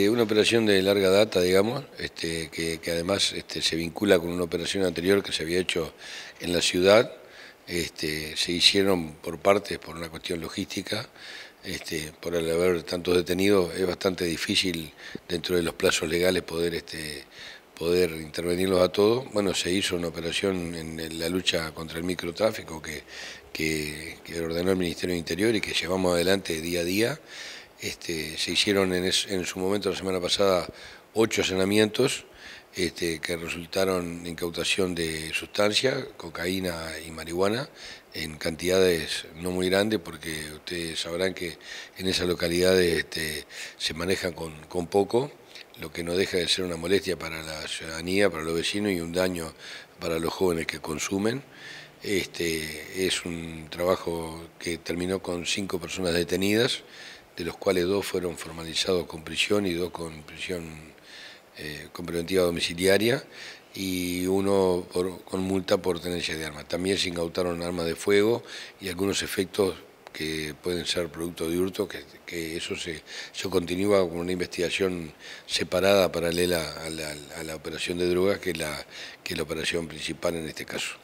Eh, una operación de larga data, digamos, este, que, además este, se vincula con una operación anterior que se había hecho en la ciudad. Este, se hicieron por partes por una cuestión logística. por el haber tantos detenidos es bastante difícil dentro de los plazos legales poder, intervenirlos a todos. Bueno, se hizo una operación en la lucha contra el microtráfico que, que ordenó el Ministerio del Interior y que llevamos adelante día a día. Este, se hicieron en, su momento, la semana pasada, ocho allanamientos este, que resultaron en incautación de sustancia, cocaína y marihuana, en cantidades no muy grandes, porque ustedes sabrán que en esas localidades este, se manejan con, poco, lo que no deja de ser una molestia para la ciudadanía, para los vecinos y un daño para los jóvenes que consumen. es un trabajo que terminó con cinco personas detenidas de los cuales dos fueron formalizados con prisión y dos con prisión eh, con preventiva domiciliaria y uno con multa por tenencia de armas. También se incautaron armas de fuego y algunos efectos que pueden ser producto de hurto, que, eso se, se continúa con una investigación separada, paralela a la, operación de drogas, que la, que es la operación principal en este caso.